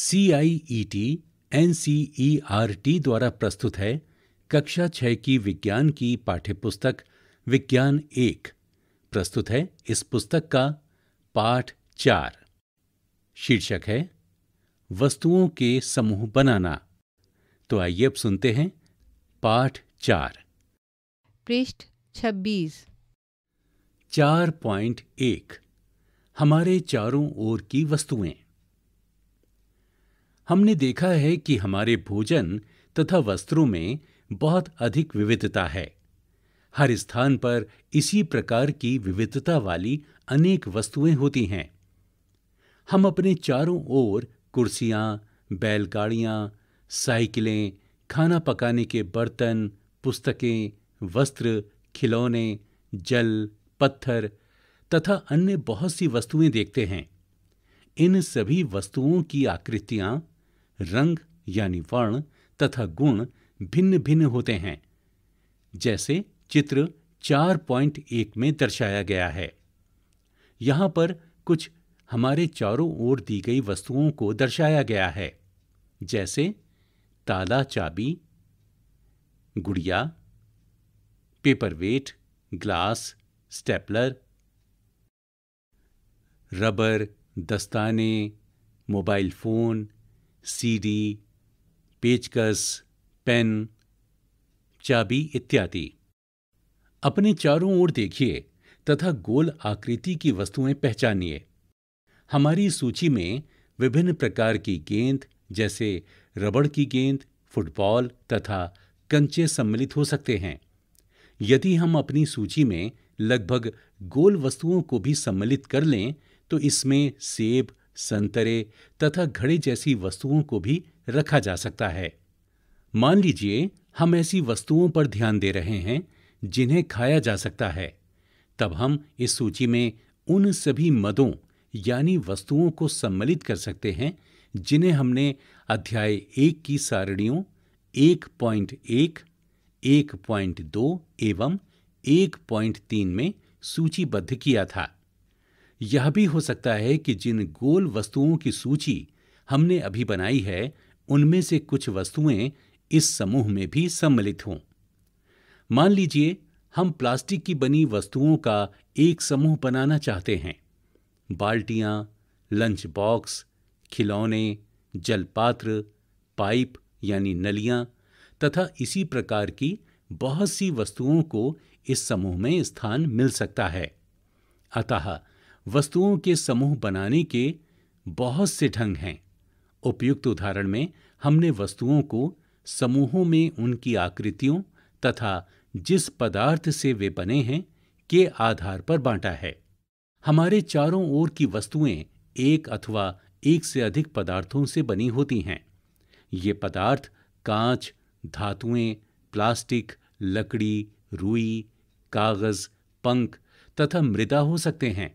C I E T N C E R T द्वारा प्रस्तुत है कक्षा छः की विज्ञान की पाठ्यपुस्तक विज्ञान एक प्रस्तुत है इस पुस्तक का पाठ चार शीर्षक है वस्तुओं के समूह बनाना तो आइए अब सुनते हैं पाठ चार पृष्ठ छब्बीस चार पॉइंट एक हमारे चारों ओर की वस्तुएं हमने देखा है कि हमारे भोजन तथा वस्त्रों में बहुत अधिक विविधता है हर स्थान पर इसी प्रकार की विविधता वाली अनेक वस्तुएं होती हैं हम अपने चारों ओर कुर्सियां बैलगाड़ियां साइकिलें खाना पकाने के बर्तन पुस्तकें वस्त्र खिलौने जल पत्थर तथा अन्य बहुत सी वस्तुएं देखते हैं इन सभी वस्तुओं की आकृतियां रंग यानी वर्ण तथा गुण भिन्न भिन्न होते हैं जैसे चित्र 4.1 में दर्शाया गया है यहां पर कुछ हमारे चारों ओर दी गई वस्तुओं को दर्शाया गया है जैसे ताला चाबी गुड़िया पेपरवेट ग्लास स्टेपलर रबर दस्ताने मोबाइल फ़ोन सीडी, पेचकस पेन चाबी इत्यादि अपने चारों ओर देखिए तथा गोल आकृति की वस्तुएं पहचानिए हमारी सूची में विभिन्न प्रकार की गेंद जैसे रबड़ की गेंद फुटबॉल तथा कंचे सम्मिलित हो सकते हैं यदि हम अपनी सूची में लगभग गोल वस्तुओं को भी सम्मिलित कर लें तो इसमें सेब संतरे तथा घड़े जैसी वस्तुओं को भी रखा जा सकता है मान लीजिए हम ऐसी वस्तुओं पर ध्यान दे रहे हैं जिन्हें खाया जा सकता है तब हम इस सूची में उन सभी मदों यानी वस्तुओं को सम्मिलित कर सकते हैं जिन्हें हमने अध्याय एक की सारणियों एक पॉइंट एक एक पॉइंट दो एवं एक पॉइंट तीन में सूचीबद्ध किया था यह भी हो सकता है कि जिन गोल वस्तुओं की सूची हमने अभी बनाई है उनमें से कुछ वस्तुएं इस समूह में भी सम्मिलित हों मान लीजिए हम प्लास्टिक की बनी वस्तुओं का एक समूह बनाना चाहते हैं बाल्टियां लंच बॉक्स खिलौने जलपात्र पाइप यानी नलियां तथा इसी प्रकार की बहुत सी वस्तुओं को इस समूह में स्थान मिल सकता है अतः वस्तुओं के समूह बनाने के बहुत से ढंग हैं उपयुक्त उदाहरण में हमने वस्तुओं को समूहों में उनकी आकृतियों तथा जिस पदार्थ से वे बने हैं के आधार पर बांटा है हमारे चारों ओर की वस्तुएं एक अथवा एक से अधिक पदार्थों से बनी होती हैं ये पदार्थ कांच धातुएं प्लास्टिक लकड़ी रुई कागज पंख तथा मृदा हो सकते हैं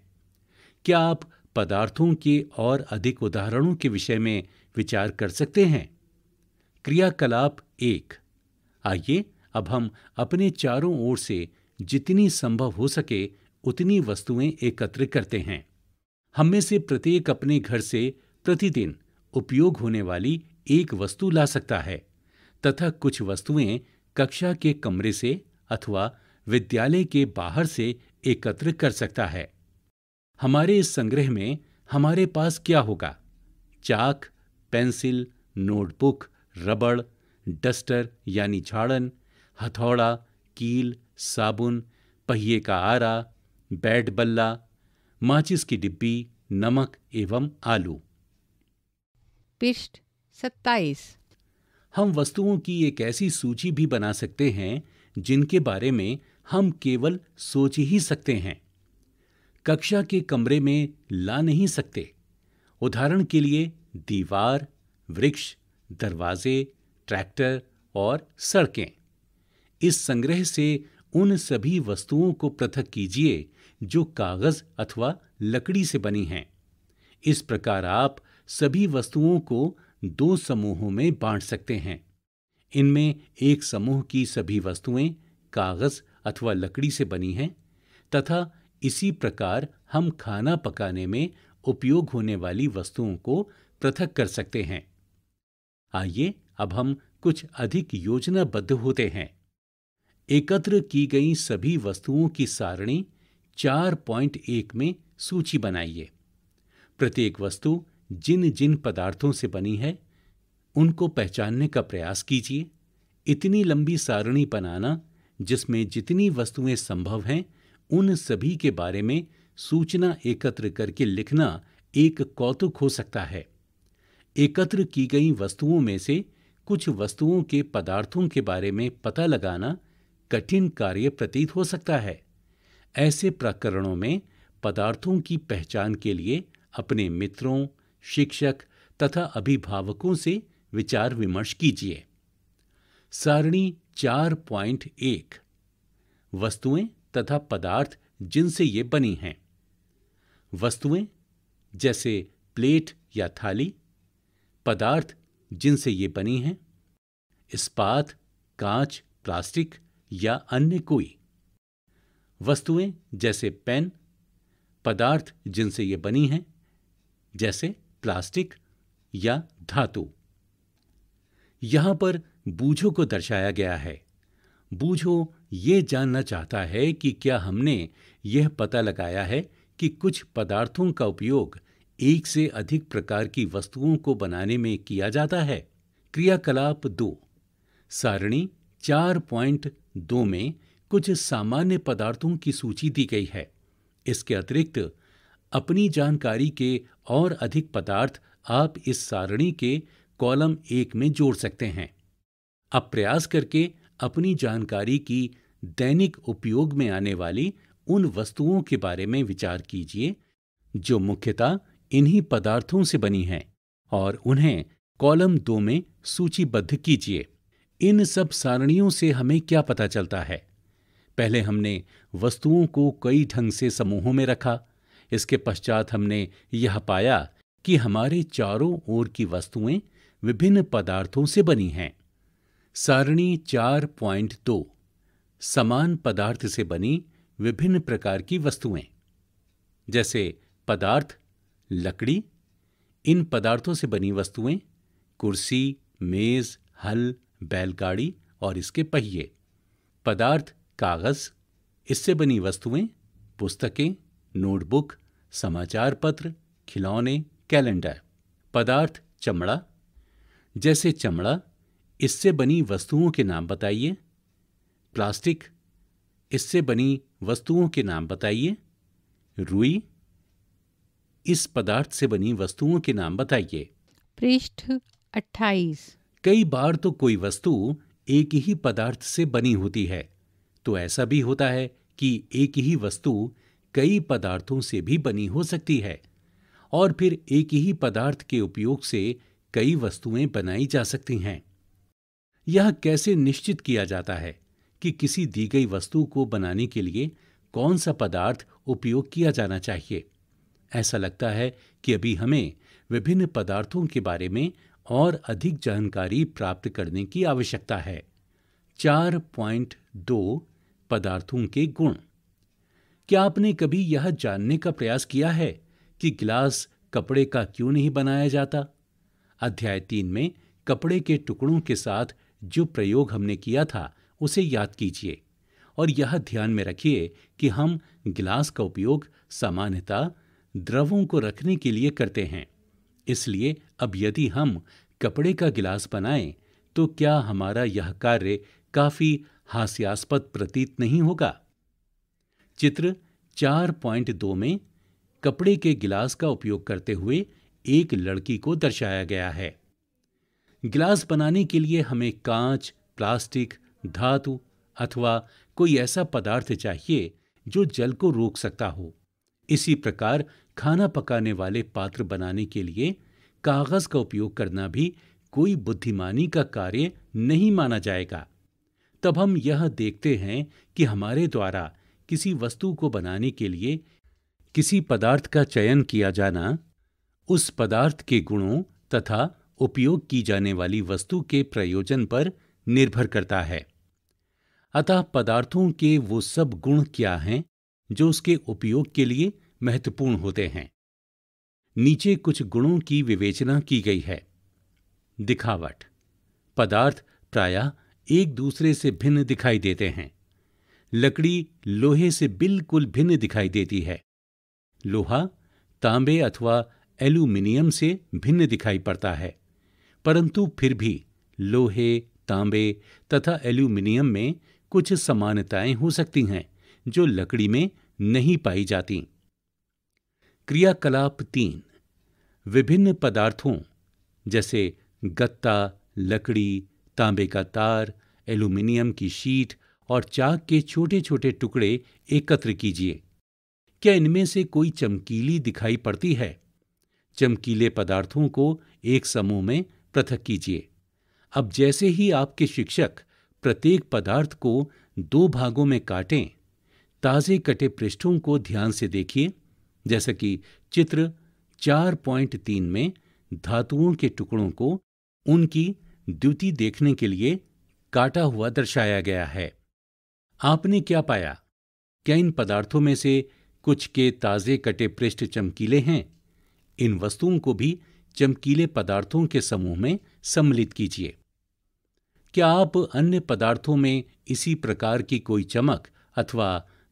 क्या आप पदार्थों के और अधिक उदाहरणों के विषय में विचार कर सकते हैं क्रियाकलाप एक आइए अब हम अपने चारों ओर से जितनी संभव हो सके उतनी वस्तुएं एकत्र करते हैं हम में से प्रत्येक अपने घर से प्रतिदिन उपयोग होने वाली एक वस्तु ला सकता है तथा कुछ वस्तुएं कक्षा के कमरे से अथवा विद्यालय के बाहर से एकत्र कर सकता है हमारे इस संग्रह में हमारे पास क्या होगा चाक पेंसिल नोटबुक रबड़ डस्टर यानी झाड़न हथौड़ा कील साबुन पहिए का आरा बैट बल्ला माचिस की डिब्बी नमक एवं आलू पृष्ठ सत्ताईस हम वस्तुओं की एक ऐसी सूची भी बना सकते हैं जिनके बारे में हम केवल सोच ही सकते हैं कक्षा के कमरे में ला नहीं सकते उदाहरण के लिए दीवार वृक्ष दरवाजे ट्रैक्टर और सड़कें इस संग्रह से उन सभी वस्तुओं को पृथक कीजिए जो कागज अथवा लकड़ी से बनी हैं इस प्रकार आप सभी वस्तुओं को दो समूहों में बांट सकते हैं इनमें एक समूह की सभी वस्तुएं कागज अथवा लकड़ी से बनी हैं तथा इसी प्रकार हम खाना पकाने में उपयोग होने वाली वस्तुओं को पृथक कर सकते हैं आइए अब हम कुछ अधिक योजनाबद्ध होते हैं एकत्र की गई सभी वस्तुओं की सारणी 4.1 में सूची बनाइए प्रत्येक वस्तु जिन जिन पदार्थों से बनी है उनको पहचानने का प्रयास कीजिए इतनी लंबी सारणी बनाना जिसमें जितनी वस्तुएं संभव हैं उन सभी के बारे में सूचना एकत्र करके लिखना एक कौतुक हो सकता है एकत्र की गई वस्तुओं में से कुछ वस्तुओं के पदार्थों के बारे में पता लगाना कठिन कार्य प्रतीत हो सकता है ऐसे प्रकरणों में पदार्थों की पहचान के लिए अपने मित्रों शिक्षक तथा अभिभावकों से विचार विमर्श कीजिए सारणी चार पॉइंट एक वस्तुएं तथा पदार्थ जिनसे ये बनी हैं वस्तुएं जैसे प्लेट या थाली पदार्थ जिनसे ये बनी हैं इस्पात कांच प्लास्टिक या अन्य कोई वस्तुएं जैसे पेन पदार्थ जिनसे ये बनी हैं जैसे प्लास्टिक या धातु यहां पर बूझों को दर्शाया गया है बूझो ये जानना चाहता है कि क्या हमने यह पता लगाया है कि कुछ पदार्थों का उपयोग एक से अधिक प्रकार की वस्तुओं को बनाने में किया जाता है क्रियाकलाप दो सारणी चार पॉइंट दो में कुछ सामान्य पदार्थों की सूची दी गई है इसके अतिरिक्त अपनी जानकारी के और अधिक पदार्थ आप इस सारणी के कॉलम एक में जोड़ सकते हैं अब प्रयास करके अपनी जानकारी की दैनिक उपयोग में आने वाली उन वस्तुओं के बारे में विचार कीजिए जो मुख्यतः इन्हीं पदार्थों से बनी हैं और उन्हें कॉलम दो में सूचीबद्ध कीजिए इन सब सारणियों से हमें क्या पता चलता है पहले हमने वस्तुओं को कई ढंग से समूहों में रखा इसके पश्चात हमने यह पाया कि हमारे चारों ओर की वस्तुएं विभिन्न पदार्थों से बनी हैं सारणी चार पॉइंट दो समान पदार्थ से बनी विभिन्न प्रकार की वस्तुएं जैसे पदार्थ लकड़ी इन पदार्थों से बनी वस्तुएं कुर्सी मेज हल बैलगाड़ी और इसके पहिए पदार्थ कागज इससे बनी वस्तुएं पुस्तकें नोटबुक समाचार पत्र खिलौने कैलेंडर पदार्थ चमड़ा जैसे चमड़ा इससे बनी वस्तुओं के नाम बताइए प्लास्टिक इससे बनी वस्तुओं के नाम बताइए रुई इस पदार्थ से बनी वस्तुओं के नाम बताइए पृष्ठ अट्ठाईस कई बार तो कोई वस्तु एक ही पदार्थ से बनी होती है तो ऐसा भी होता है कि एक ही वस्तु कई पदार्थों से भी बनी हो सकती है और फिर एक ही पदार्थ के उपयोग से कई वस्तुएं बनाई जा सकती हैं यह कैसे निश्चित किया जाता है कि किसी दी गई वस्तु को बनाने के लिए कौन सा पदार्थ उपयोग किया जाना चाहिए ऐसा लगता है कि अभी हमें विभिन्न पदार्थों के बारे में और अधिक जानकारी प्राप्त करने की आवश्यकता है चार पॉइंट दो पदार्थों के गुण क्या आपने कभी यह जानने का प्रयास किया है कि गिलास कपड़े का क्यों नहीं बनाया जाता अध्याय तीन में कपड़े के टुकड़ों के साथ जो प्रयोग हमने किया था उसे याद कीजिए और यह ध्यान में रखिए कि हम गिलास का उपयोग सामान्यतः द्रवों को रखने के लिए करते हैं इसलिए अब यदि हम कपड़े का गिलास बनाएं तो क्या हमारा यह कार्य काफी हास्यास्पद प्रतीत नहीं होगा चित्र 4.2 में कपड़े के गिलास का उपयोग करते हुए एक लड़की को दर्शाया गया है गिलास बनाने के लिए हमें कांच प्लास्टिक धातु अथवा कोई ऐसा पदार्थ चाहिए जो जल को रोक सकता हो इसी प्रकार खाना पकाने वाले पात्र बनाने के लिए कागज़ का उपयोग करना भी कोई बुद्धिमानी का कार्य नहीं माना जाएगा तब हम यह देखते हैं कि हमारे द्वारा किसी वस्तु को बनाने के लिए किसी पदार्थ का चयन किया जाना उस पदार्थ के गुणों तथा उपयोग की जाने वाली वस्तु के प्रयोजन पर निर्भर करता है अतः पदार्थों के वो सब गुण क्या हैं जो उसके उपयोग के लिए महत्वपूर्ण होते हैं नीचे कुछ गुणों की विवेचना की गई है दिखावट पदार्थ प्रायः एक दूसरे से भिन्न दिखाई देते हैं लकड़ी लोहे से बिल्कुल भिन्न दिखाई देती है लोहा तांबे अथवा एल्यूमिनियम से भिन्न दिखाई पड़ता है परंतु फिर भी लोहे तांबे तथा एल्यूमिनियम में कुछ समानताएं हो सकती हैं जो लकड़ी में नहीं पाई जाती क्रियाकलाप तीन विभिन्न पदार्थों जैसे गत्ता लकड़ी तांबे का तार एल्यूमिनियम की शीट और चाक के छोटे छोटे टुकड़े एकत्र कीजिए क्या इनमें से कोई चमकीली दिखाई पड़ती है चमकीले पदार्थों को एक समूह में पृथक कीजिए अब जैसे ही आपके शिक्षक प्रत्येक पदार्थ को दो भागों में काटें ताज़े कटे पृष्ठों को ध्यान से देखिए जैसा कि चित्र 4.3 में धातुओं के टुकड़ों को उनकी द्युति देखने के लिए काटा हुआ दर्शाया गया है आपने क्या पाया क्या इन पदार्थों में से कुछ के ताज़े कटे पृष्ठ चमकीले हैं इन वस्तुओं को भी चमकीले पदार्थों के समूह में सम्मिलित कीजिए क्या आप अन्य पदार्थों में इसी प्रकार की कोई चमक अथवा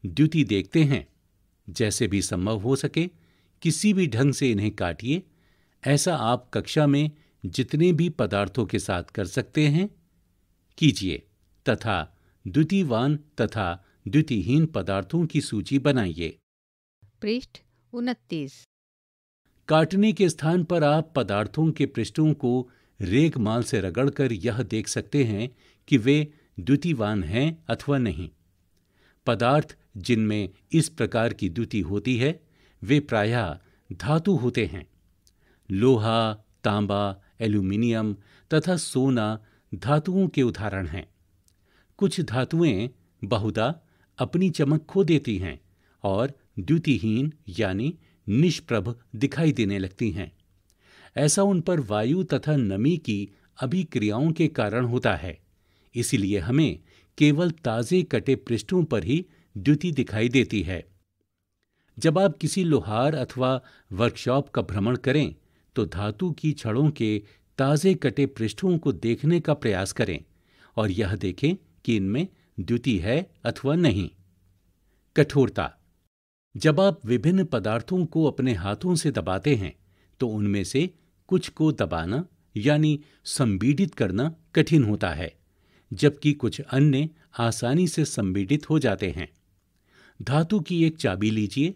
द्युति देखते हैं जैसे भी संभव हो सके किसी भी ढंग से इन्हें काटिए ऐसा आप कक्षा में जितने भी पदार्थों के साथ कर सकते हैं कीजिए तथा द्वितीयवान तथा द्वितीयहीन पदार्थों की सूची बनाइए पृष्ठ उनतीस काटने के स्थान पर आप पदार्थों के पृष्ठों को रेग माल से रगड़कर यह देख सकते हैं कि वे द्युतिवान हैं अथवा नहीं पदार्थ जिनमें इस प्रकार की द्युति होती है वे प्रायः धातु होते हैं लोहा तांबा एल्यूमिनियम तथा सोना धातुओं के उदाहरण हैं कुछ धातुएं बहुधा अपनी चमक खो देती हैं और द्युतिहीन यानी निष्प्रभ दिखाई देने लगती हैं ऐसा उन पर वायु तथा नमी की अभिक्रियाओं के कारण होता है इसलिए हमें केवल ताज़े कटे पृष्ठों पर ही द्युति दिखाई देती है जब आप किसी लोहार अथवा वर्कशॉप का भ्रमण करें तो धातु की छड़ों के ताज़े कटे पृष्ठों को देखने का प्रयास करें और यह देखें कि इनमें द्युति है अथवा नहीं कठोरता जब आप विभिन्न पदार्थों को अपने हाथों से दबाते हैं तो उनमें से कुछ को दबाना यानी संबीडित करना कठिन होता है जबकि कुछ अन्य आसानी से संबीडित हो जाते हैं धातु की एक चाबी लीजिए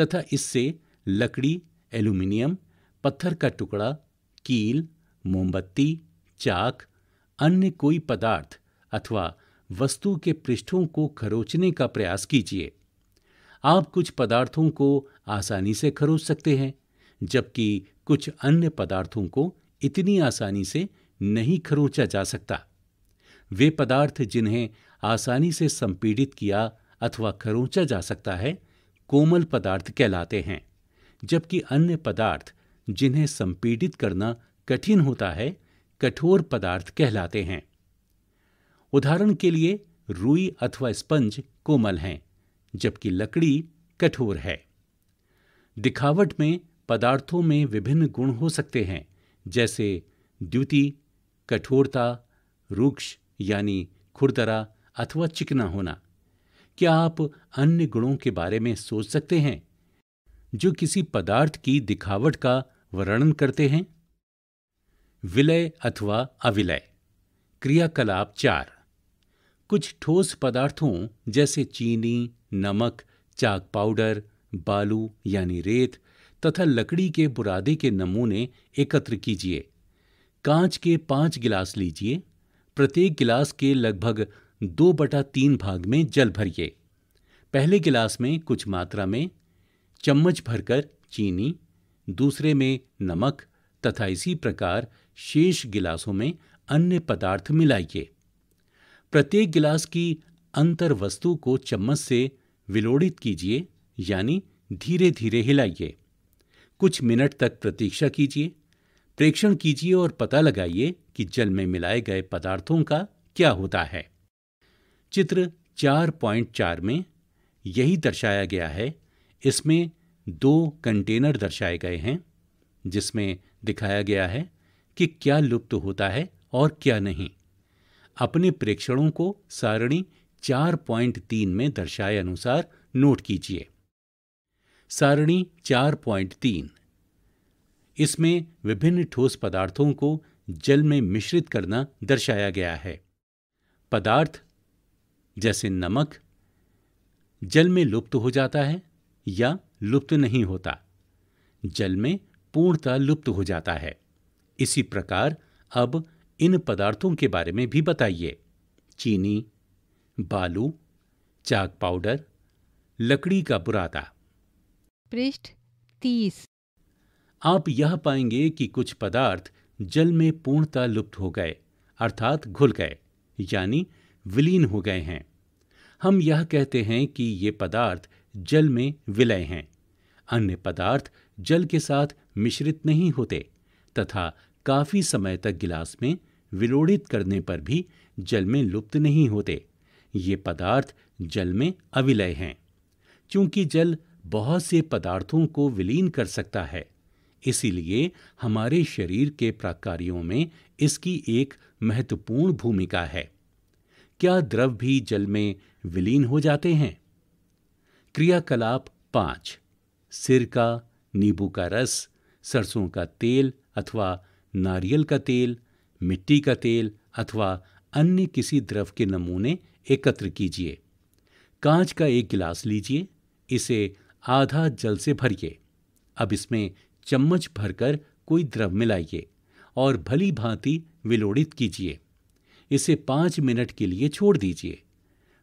तथा इससे लकड़ी एल्यूमिनियम पत्थर का टुकड़ा कील मोमबत्ती चाक अन्य कोई पदार्थ अथवा वस्तु के पृष्ठों को खरोचने का प्रयास कीजिए आप कुछ पदार्थों को आसानी से खरोच सकते हैं जबकि कुछ अन्य पदार्थों को इतनी आसानी से नहीं खरोचा जा सकता वे पदार्थ जिन्हें आसानी से संपीड़ित किया अथवा खरोचा जा सकता है कोमल पदार्थ कहलाते हैं जबकि अन्य पदार्थ जिन्हें संपीड़ित करना कठिन होता है कठोर पदार्थ कहलाते हैं उदाहरण के लिए रुई अथवा स्पंज कोमल हैं जबकि लकड़ी कठोर है दिखावट में पदार्थों में विभिन्न गुण हो सकते हैं जैसे द्युति कठोरता रूक्ष यानी खुरदरा अथवा चिकना होना क्या आप अन्य गुणों के बारे में सोच सकते हैं जो किसी पदार्थ की दिखावट का वर्णन करते हैं विलय अथवा अविलय क्रियाकलाप चार कुछ ठोस पदार्थों जैसे चीनी नमक चाक पाउडर बालू यानी रेत तथा लकड़ी के बुरादे के नमूने एकत्र कीजिए कांच के पांच गिलास लीजिए प्रत्येक गिलास के लगभग दो बटा तीन भाग में जल भरिए पहले गिलास में कुछ मात्रा में चम्मच भरकर चीनी दूसरे में नमक तथा इसी प्रकार शेष गिलासों में अन्य पदार्थ मिलाइए प्रत्येक गिलास की अंतर वस्तु को चम्मच से विलोड़ित कीजिए यानी धीरे धीरे हिलाइए कुछ मिनट तक प्रतीक्षा कीजिए प्रेक्षण कीजिए और पता लगाइए कि जल में मिलाए गए पदार्थों का क्या होता है चित्र 4.4 में यही दर्शाया गया है इसमें दो कंटेनर दर्शाए गए हैं जिसमें दिखाया गया है कि क्या लुप्त होता है और क्या नहीं अपने प्रेक्षणों को सारणी 4.3 में दर्शाए अनुसार नोट कीजिए सारणी 4.3 इसमें विभिन्न ठोस पदार्थों को जल में मिश्रित करना दर्शाया गया है पदार्थ जैसे नमक जल में लुप्त हो जाता है या लुप्त नहीं होता जल में पूर्णतः लुप्त हो जाता है इसी प्रकार अब इन पदार्थों के बारे में भी बताइए चीनी बालू चाक पाउडर लकड़ी का बुरादा पृष्ठ तीस आप यह पाएंगे कि कुछ पदार्थ जल में पूर्णता लुप्त हो गए अर्थात घुल गए यानी विलीन हो गए हैं हम यह कहते हैं कि ये पदार्थ जल में विलय हैं अन्य पदार्थ जल के साथ मिश्रित नहीं होते तथा काफ़ी समय तक गिलास में विलोड़ित करने पर भी जल में लुप्त नहीं होते ये पदार्थ जल में अविलय हैं क्योंकि जल बहुत से पदार्थों को विलीन कर सकता है इसीलिए हमारे शरीर के प्राकारियों में इसकी एक महत्वपूर्ण भूमिका है क्या द्रव भी जल में विलीन हो जाते हैं क्रियाकलाप पाँच सिरका नींबू का रस सरसों का तेल अथवा नारियल का तेल मिट्टी का तेल अथवा अन्य किसी द्रव के नमूने एकत्र कीजिए कांच का एक गिलास लीजिए इसे आधा जल से भरिए अब इसमें चम्मच भरकर कोई द्रव मिलाइए और भली भांति विलोड़ित कीजिए इसे पाँच मिनट के लिए छोड़ दीजिए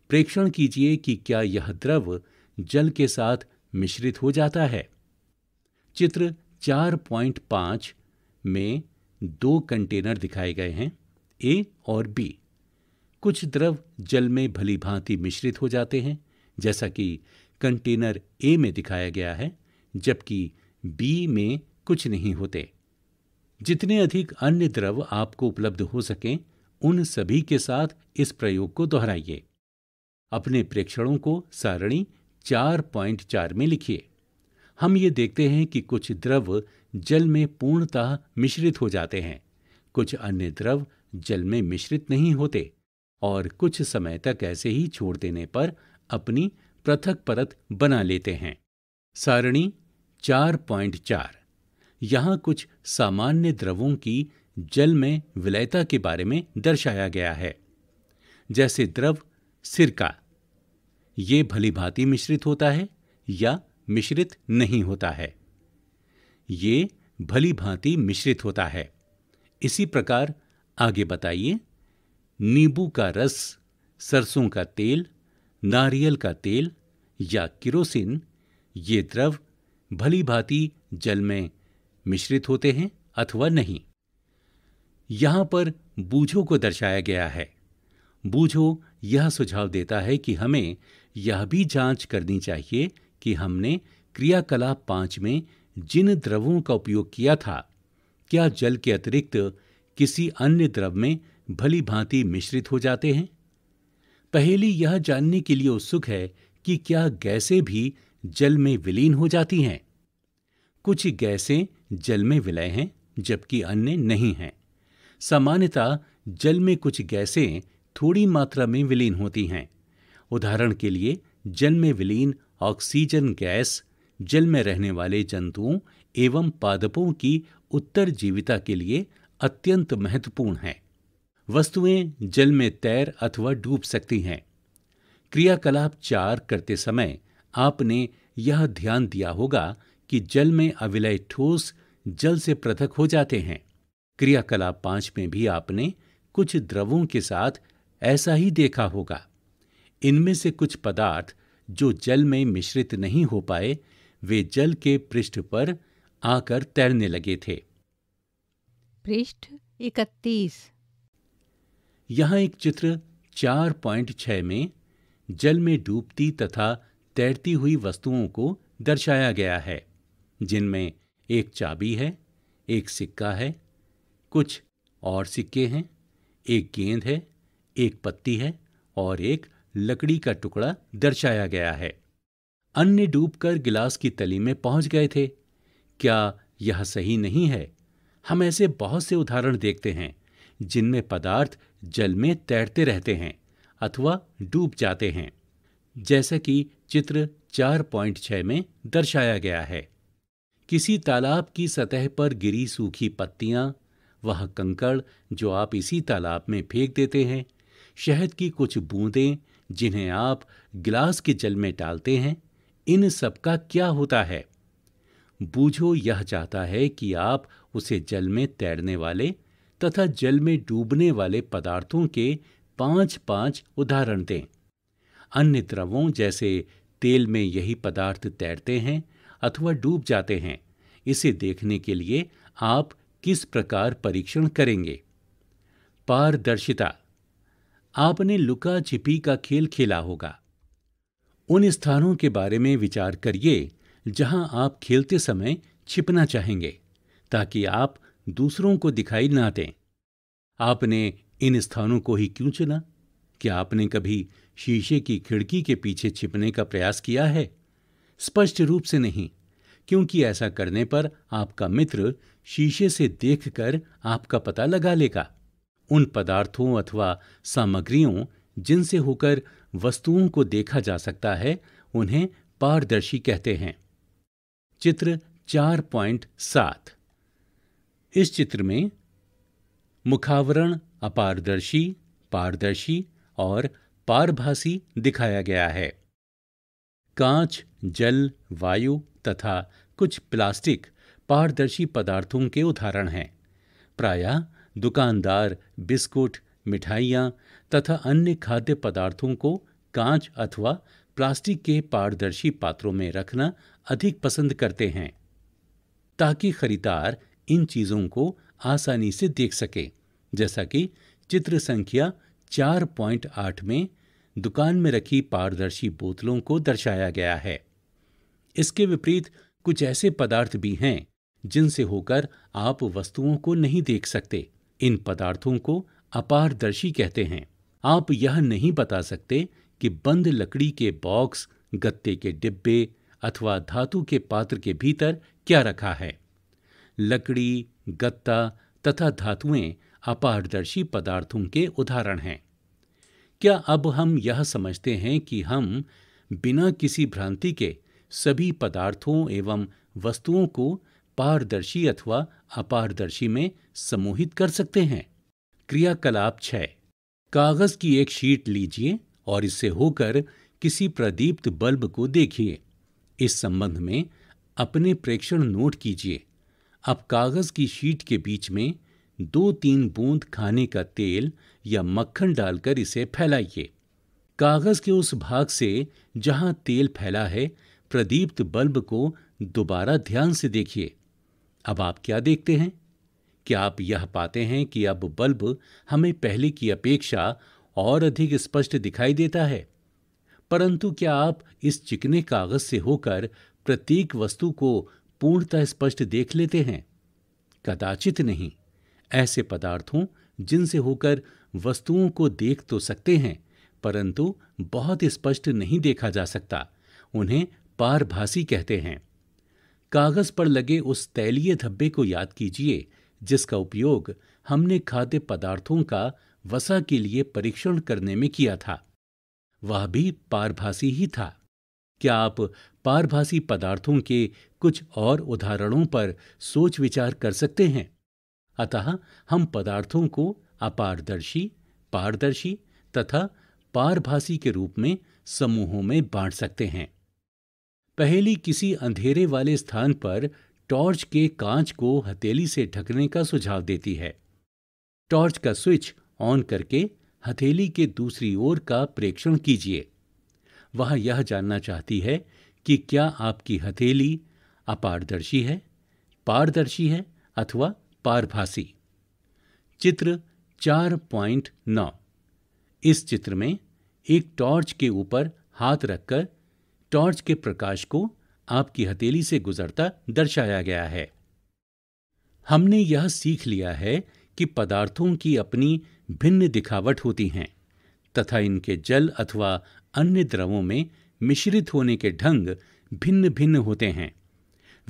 प्रेक्षण कीजिए कि क्या यह द्रव जल के साथ मिश्रित हो जाता है चित्र 4.5 में दो कंटेनर दिखाए गए हैं ए और बी कुछ द्रव जल में भली भांति मिश्रित हो जाते हैं जैसा कि कंटेनर ए में दिखाया गया है जबकि बी में कुछ नहीं होते जितने अधिक अन्य द्रव आपको उपलब्ध हो सकें उन सभी के साथ इस प्रयोग को दोहराइए अपने प्रेक्षणों को सारणी चार चार में लिखिए हम ये देखते हैं कि कुछ द्रव जल में पूर्णतः मिश्रित हो जाते हैं कुछ अन्य द्रव जल में मिश्रित नहीं होते और कुछ समय तक ऐसे ही छोड़ देने पर अपनी पृथक परत बना लेते हैं सारणी 4.4 यहां कुछ सामान्य द्रवों की जल में विलयता के बारे में दर्शाया गया है जैसे द्रव सिरका ये भांति मिश्रित होता है या मिश्रित नहीं होता है ये भली भांति मिश्रित होता है इसी प्रकार आगे बताइए नींबू का रस सरसों का तेल नारियल का तेल या किरोसिन ये द्रव भली भांति जल में मिश्रित होते हैं अथवा नहीं यहाँ पर बूझों को दर्शाया गया है बूझो यह सुझाव देता है कि हमें यह भी जांच करनी चाहिए कि हमने क्रियाकलाप पांच में जिन द्रवों का उपयोग किया था क्या जल के अतिरिक्त किसी अन्य द्रव में भली भांति मिश्रित हो जाते हैं पहेली यह जानने के लिए उत्सुक है कि क्या गैसें भी जल में विलीन हो जाती हैं कुछ गैसें जल में विलय हैं जबकि अन्य नहीं हैं सामान्यतः जल में कुछ गैसें थोड़ी मात्रा में विलीन होती हैं उदाहरण के लिए जल में विलीन ऑक्सीजन गैस जल में रहने वाले जंतुओं एवं पादपों की उत्तर जीविता के लिए अत्यंत महत्वपूर्ण है वस्तुएं जल में तैर अथवा डूब सकती हैं क्रियाकलाप चार करते समय आपने यह ध्यान दिया होगा कि जल में अविलय ठोस जल से पृथक हो जाते हैं क्रियाकलाप पांच में भी आपने कुछ द्रवों के साथ ऐसा ही देखा होगा इनमें से कुछ पदार्थ जो जल में मिश्रित नहीं हो पाए वे जल के पृष्ठ पर आकर तैरने लगे थे पृष्ठ इकतीस यहाँ एक चित्र 4.6 में जल में डूबती तथा तैरती हुई वस्तुओं को दर्शाया गया है जिनमें एक चाबी है एक सिक्का है कुछ और सिक्के हैं एक गेंद है एक पत्ती है और एक लकड़ी का टुकड़ा दर्शाया गया है अन्य डूबकर गिलास की तली में पहुंच गए थे क्या यह सही नहीं है हम ऐसे बहुत से उदाहरण देखते हैं जिनमें पदार्थ जल में तैरते रहते हैं अथवा डूब जाते हैं जैसा कि चित्र 4.6 में दर्शाया गया है किसी तालाब की सतह पर गिरी सूखी पत्तियां वह कंकड़ जो आप इसी तालाब में फेंक देते हैं शहद की कुछ बूंदें जिन्हें आप गिलास के जल में डालते हैं इन सब का क्या होता है बूझो यह चाहता है कि आप उसे जल में तैरने वाले तथा जल में डूबने वाले पदार्थों के पांच पांच उदाहरण दें अन्य द्रवों जैसे तेल में यही पदार्थ तैरते हैं अथवा डूब जाते हैं इसे देखने के लिए आप किस प्रकार परीक्षण करेंगे पारदर्शिता आपने लुका छिपी का खेल खेला होगा उन स्थानों के बारे में विचार करिए जहां आप खेलते समय छिपना चाहेंगे ताकि आप दूसरों को दिखाई ना दें आपने इन स्थानों को ही क्यों चुना क्या आपने कभी शीशे की खिड़की के पीछे छिपने का प्रयास किया है स्पष्ट रूप से नहीं क्योंकि ऐसा करने पर आपका मित्र शीशे से देखकर आपका पता लगा लेगा उन पदार्थों अथवा सामग्रियों जिनसे होकर वस्तुओं को देखा जा सकता है उन्हें पारदर्शी कहते हैं चित्र चार पॉइंट सात इस चित्र में मुखावरण अपारदर्शी पारदर्शी और पारभासी दिखाया गया है कांच जल वायु तथा कुछ प्लास्टिक पारदर्शी पदार्थों के उदाहरण हैं प्रायः दुकानदार बिस्कुट मिठाइयाँ तथा अन्य खाद्य पदार्थों को कांच अथवा प्लास्टिक के पारदर्शी पात्रों में रखना अधिक पसंद करते हैं ताकि खरीदार इन चीज़ों को आसानी से देख सके जैसा कि चित्र संख्या 4.8 में दुकान में रखी पारदर्शी बोतलों को दर्शाया गया है इसके विपरीत कुछ ऐसे पदार्थ भी हैं जिनसे होकर आप वस्तुओं को नहीं देख सकते इन पदार्थों को अपारदर्शी कहते हैं आप यह नहीं बता सकते कि बंद लकड़ी के बॉक्स गत्ते के डिब्बे अथवा धातु के पात्र के भीतर क्या रखा है लकड़ी गत्ता तथा धातुएं अपारदर्शी पदार्थों के उदाहरण हैं क्या अब हम यह समझते हैं कि हम बिना किसी भ्रांति के सभी पदार्थों एवं वस्तुओं को पारदर्शी अथवा अपारदर्शी में समूहित कर सकते हैं क्रियाकलाप छः कागज की एक शीट लीजिए और इससे होकर किसी प्रदीप्त बल्ब को देखिए इस संबंध में अपने प्रेक्षण नोट कीजिए अब कागज़ की शीट के बीच में दो तीन बूंद खाने का तेल या मक्खन डालकर इसे फैलाइए कागज़ के उस भाग से जहां तेल फैला है प्रदीप्त बल्ब को दोबारा ध्यान से देखिए अब आप क्या देखते हैं क्या आप यह पाते हैं कि अब बल्ब हमें पहले की अपेक्षा और अधिक स्पष्ट दिखाई देता है परंतु क्या आप इस चिकने कागज से होकर प्रत्येक वस्तु को पूर्णतः स्पष्ट देख लेते हैं कदाचित नहीं ऐसे पदार्थों जिनसे होकर वस्तुओं को देख तो सकते हैं परंतु बहुत स्पष्ट नहीं देखा जा सकता उन्हें पारभासी कहते हैं कागज पर लगे उस तैलीय धब्बे को याद कीजिए जिसका उपयोग हमने खाद्य पदार्थों का वसा के लिए परीक्षण करने में किया था वह भी पारभासी ही था क्या आप पारभासी पदार्थों के कुछ और उदाहरणों पर सोच विचार कर सकते हैं अतः हम पदार्थों को अपारदर्शी पारदर्शी तथा पारभासी के रूप में समूहों में बांट सकते हैं पहली किसी अंधेरे वाले स्थान पर टॉर्च के कांच को हथेली से ढकने का सुझाव देती है टॉर्च का स्विच ऑन करके हथेली के दूसरी ओर का प्रेक्षण कीजिए वह यह जानना चाहती है कि क्या आपकी हथेली अपारदर्शी है पारदर्शी है अथवा पारभासी चित्र चार पॉइंट नौ इस चित्र में एक टॉर्च के ऊपर हाथ रखकर टॉर्च के प्रकाश को आपकी हथेली से गुजरता दर्शाया गया है हमने यह सीख लिया है कि पदार्थों की अपनी भिन्न दिखावट होती हैं तथा इनके जल अथवा अन्य द्रवों में मिश्रित होने के ढंग भिन्न भिन्न होते हैं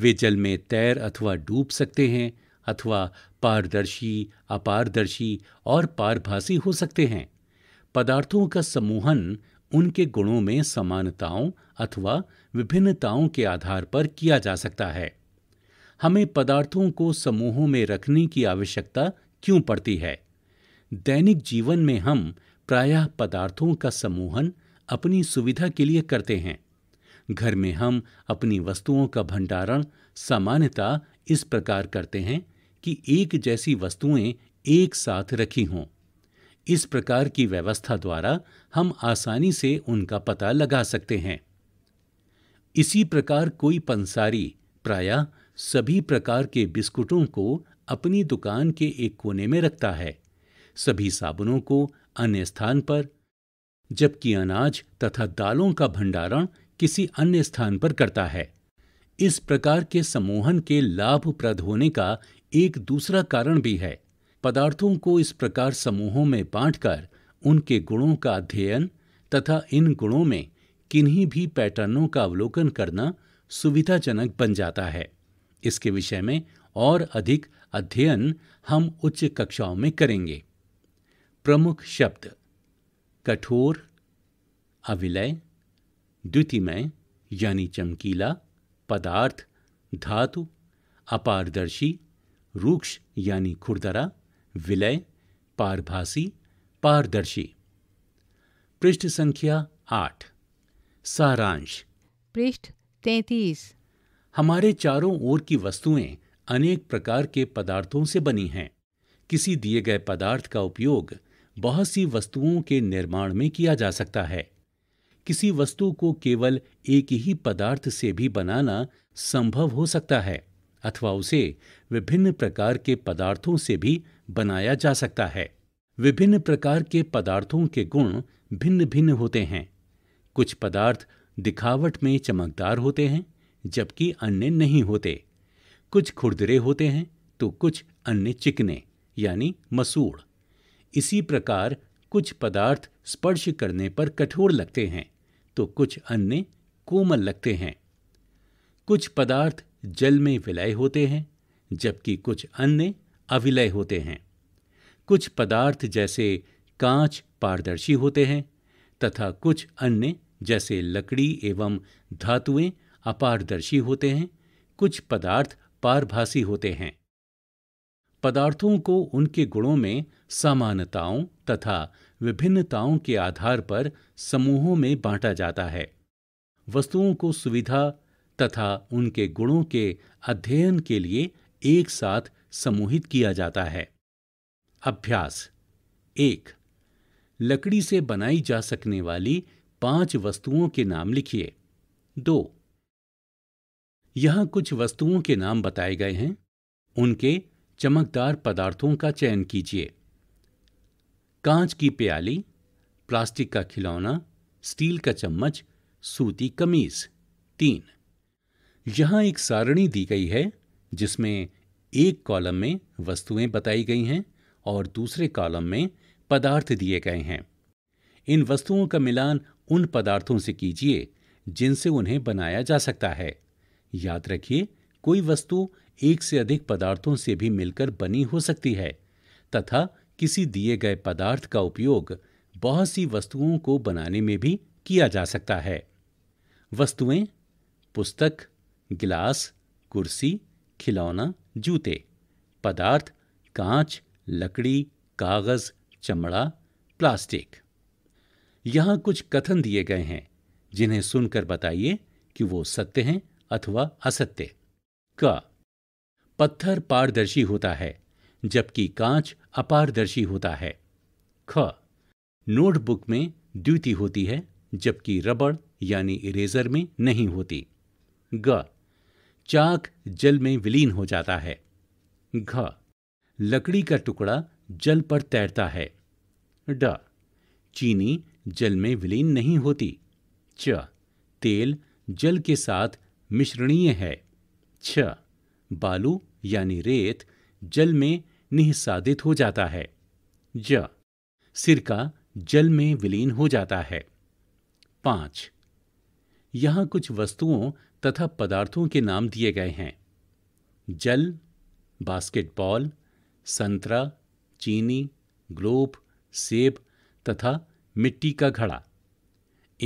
वे जल में तैर अथवा डूब सकते हैं अथवा पारदर्शी अपारदर्शी और पारभासी हो सकते हैं पदार्थों का समूहन उनके गुणों में समानताओं अथवा विभिन्नताओं के आधार पर किया जा सकता है हमें पदार्थों को समूहों में रखने की आवश्यकता क्यों पड़ती है दैनिक जीवन में हम प्रायः पदार्थों का समूहन अपनी सुविधा के लिए करते हैं घर में हम अपनी वस्तुओं का भंडारण सामान्यतः इस प्रकार करते हैं कि एक जैसी वस्तुएं एक साथ रखी हों इस प्रकार की व्यवस्था द्वारा हम आसानी से उनका पता लगा सकते हैं इसी प्रकार कोई पंसारी प्रायः सभी प्रकार के बिस्कुटों को अपनी दुकान के एक कोने में रखता है सभी साबुनों को अन्य स्थान पर जबकि अनाज तथा दालों का भंडारण किसी अन्य स्थान पर करता है इस प्रकार के समूहन के लाभप्रद होने का एक दूसरा कारण भी है पदार्थों को इस प्रकार समूहों में बांटकर उनके गुणों का अध्ययन तथा इन गुणों में किन्हीं भी पैटर्नों का अवलोकन करना सुविधाजनक बन जाता है इसके विषय में और अधिक अध्ययन हम उच्च कक्षाओं में करेंगे प्रमुख शब्द कठोर अविलय द्वितीमय यानी चमकीला पदार्थ धातु अपारदर्शी रूक्ष यानी खुरदरा विलय पारभासी पारदर्शी पृष्ठ संख्या आठ सारांश पृष्ठ तैतीस हमारे चारों ओर की वस्तुएं अनेक प्रकार के पदार्थों से बनी हैं किसी दिए गए पदार्थ का उपयोग बहुत सी वस्तुओं के निर्माण में किया जा सकता है किसी वस्तु को केवल एक ही पदार्थ से भी बनाना संभव हो सकता है अथवा उसे विभिन्न प्रकार के पदार्थों से भी बनाया जा सकता है विभिन्न प्रकार के पदार्थों के गुण भिन्न भिन्न होते हैं कुछ पदार्थ दिखावट में चमकदार होते हैं जबकि अन्य नहीं होते कुछ खुरदरे होते हैं तो कुछ अन्य चिकने यानी मसूड़ इसी प्रकार कुछ पदार्थ स्पर्श करने पर कठोर लगते हैं तो कुछ अन्य कोमल लगते हैं कुछ पदार्थ जल में विलय होते हैं जबकि कुछ अन्य अविलय होते हैं कुछ पदार्थ जैसे कांच पारदर्शी होते हैं तथा कुछ अन्य जैसे लकड़ी एवं धातुएं अपारदर्शी होते हैं कुछ पदार्थ पारभासी होते हैं पदार्थों को उनके गुणों में सामान्यताओं तथा विभिन्नताओं के आधार पर समूहों में बांटा जाता है वस्तुओं को सुविधा तथा उनके गुणों के अध्ययन के लिए एक साथ समूहित किया जाता है अभ्यास एक लकड़ी से बनाई जा सकने वाली पांच वस्तुओं के नाम लिखिए दो यहां कुछ वस्तुओं के नाम बताए गए हैं उनके चमकदार पदार्थों का चयन कीजिए कांच की प्याली प्लास्टिक का खिलौना स्टील का चम्मच सूती कमीज तीन यहां एक सारणी दी गई है जिसमें एक कॉलम में वस्तुएं बताई गई हैं और दूसरे कॉलम में पदार्थ दिए गए हैं इन वस्तुओं का मिलान उन पदार्थों से कीजिए जिनसे उन्हें बनाया जा सकता है याद रखिए कोई वस्तु एक से अधिक पदार्थों से भी मिलकर बनी हो सकती है तथा किसी दिए गए पदार्थ का उपयोग बहुत सी वस्तुओं को बनाने में भी किया जा सकता है वस्तुएं पुस्तक गिलास कुर्सी खिलौना जूते पदार्थ कांच लकड़ी कागज चमड़ा प्लास्टिक यहां कुछ कथन दिए गए हैं जिन्हें सुनकर बताइए कि वो सत्य हैं अथवा असत्य का पत्थर पारदर्शी होता है जबकि कांच अपारदर्शी होता है ख नोटबुक में द्युति होती है जबकि रबड़ यानी इरेजर में नहीं होती ग चाक जल में विलीन हो जाता है घ लकड़ी का टुकड़ा जल पर तैरता है ड चीनी जल में विलीन नहीं होती च तेल जल के साथ मिश्रणीय है छ बालू यानी रेत जल में निहसादित हो जाता है ज सिरका जल में विलीन हो जाता है पांच यहां कुछ वस्तुओं तथा पदार्थों के नाम दिए गए हैं जल बास्केटबॉल संतरा चीनी ग्लोब सेब तथा मिट्टी का घड़ा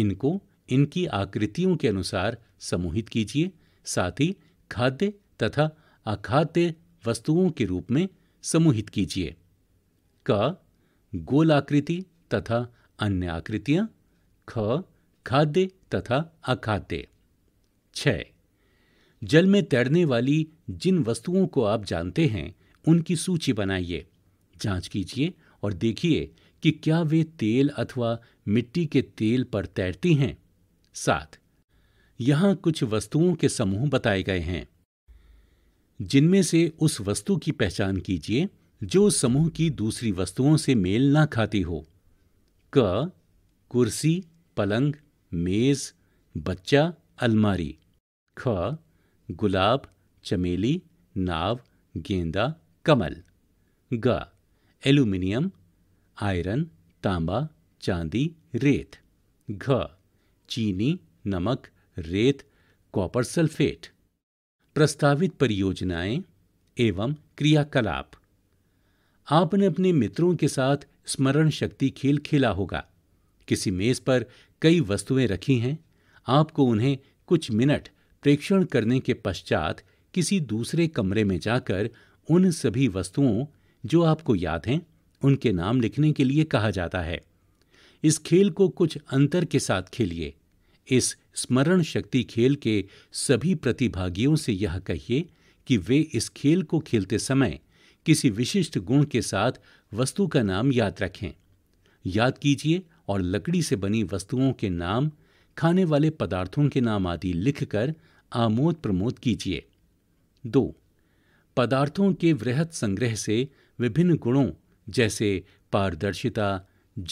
इनको इनकी आकृतियों के अनुसार समूहित कीजिए साथ ही खाद्य तथा अखाद्य वस्तुओं के रूप में समूहित कीजिए क गोल आकृति तथा अन्य आकृतियां ख खाद्य तथा अखाद्य छ जल में तैरने वाली जिन वस्तुओं को आप जानते हैं उनकी सूची बनाइए जांच कीजिए और देखिए कि क्या वे तेल अथवा मिट्टी के तेल पर तैरती हैं साथ यहां कुछ वस्तुओं के समूह बताए गए हैं जिनमें से उस वस्तु की पहचान कीजिए जो समूह की दूसरी वस्तुओं से मेल ना खाती हो क कुर्सी पलंग मेज बच्चा अलमारी ख गुलाब चमेली नाव गेंदा कमल ग एल्यूमिनियम आयरन तांबा चांदी रेत घ चीनी नमक रेत कॉपर सल्फेट प्रस्तावित परियोजनाएं एवं क्रियाकलाप आपने अपने मित्रों के साथ स्मरण शक्ति खेल खेला होगा किसी मेज पर कई वस्तुएं रखी हैं आपको उन्हें कुछ मिनट प्रेक्षण करने के पश्चात किसी दूसरे कमरे में जाकर उन सभी वस्तुओं जो आपको याद हैं उनके नाम लिखने के लिए कहा जाता है इस खेल को कुछ अंतर के साथ खेलिए इस स्मरण शक्ति खेल के सभी प्रतिभागियों से यह कहिए कि वे इस खेल को खेलते समय किसी विशिष्ट गुण के साथ वस्तु का नाम याद रखें याद कीजिए और लकड़ी से बनी वस्तुओं के नाम खाने वाले पदार्थों के नाम आदि लिखकर आमोद प्रमोद कीजिए दो पदार्थों के वृहत संग्रह से विभिन्न गुणों जैसे पारदर्शिता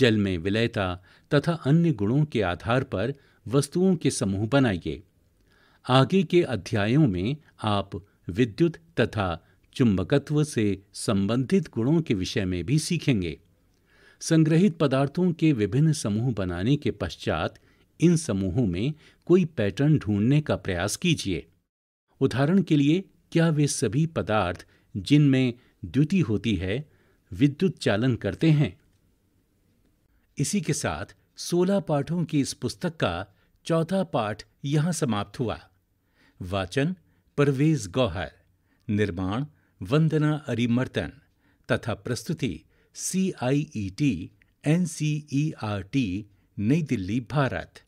जल में विलयता तथा अन्य गुणों के आधार पर वस्तुओं के समूह बनाइए आगे के अध्यायों में आप विद्युत तथा चुंबकत्व से संबंधित गुणों के विषय में भी सीखेंगे संग्रहित पदार्थों के विभिन्न समूह बनाने के पश्चात इन समूहों में कोई पैटर्न ढूंढने का प्रयास कीजिए उदाहरण के लिए क्या वे सभी पदार्थ जिनमें द्युति होती है विद्युत चालन करते हैं इसी के साथ सोलह पाठों की इस पुस्तक का चौथा पाठ यहाँ समाप्त हुआ वाचन परवेज गौहर निर्माण वंदना अरिमर्तन तथा प्रस्तुति C I E T N C E R T नई दिल्ली भारत